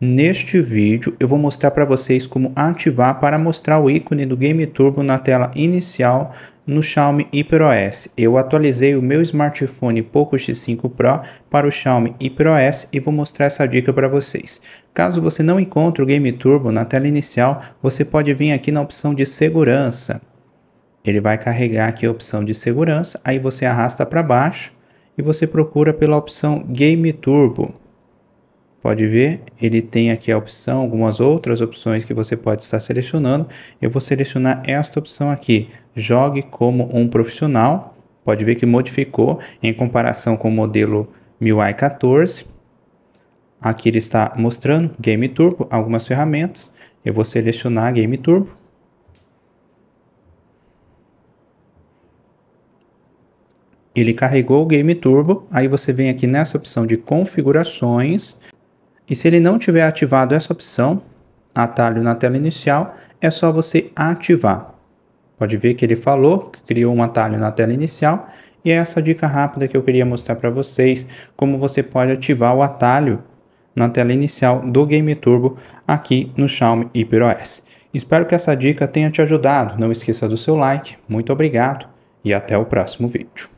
Neste vídeo eu vou mostrar para vocês como ativar para mostrar o ícone do Game Turbo na tela inicial no Xiaomi HyperOS. Eu atualizei o meu smartphone Poco X5 Pro para o Xiaomi HyperOS e vou mostrar essa dica para vocês. Caso você não encontre o Game Turbo na tela inicial, você pode vir aqui na opção de segurança. Ele vai carregar aqui a opção de segurança, aí você arrasta para baixo e você procura pela opção Game Turbo. Pode ver, ele tem aqui a opção, algumas outras opções que você pode estar selecionando. Eu vou selecionar esta opção aqui, jogue como um profissional. Pode ver que modificou em comparação com o modelo MIUI 14. Aqui ele está mostrando Game Turbo, algumas ferramentas. Eu vou selecionar Game Turbo. Ele carregou o Game Turbo, aí você vem aqui nessa opção de configurações, e se ele não tiver ativado essa opção, atalho na tela inicial, é só você ativar. Pode ver que ele falou que criou um atalho na tela inicial e é essa dica rápida que eu queria mostrar para vocês como você pode ativar o atalho na tela inicial do Game Turbo aqui no Xiaomi HyperOS. Espero que essa dica tenha te ajudado. Não esqueça do seu like. Muito obrigado e até o próximo vídeo.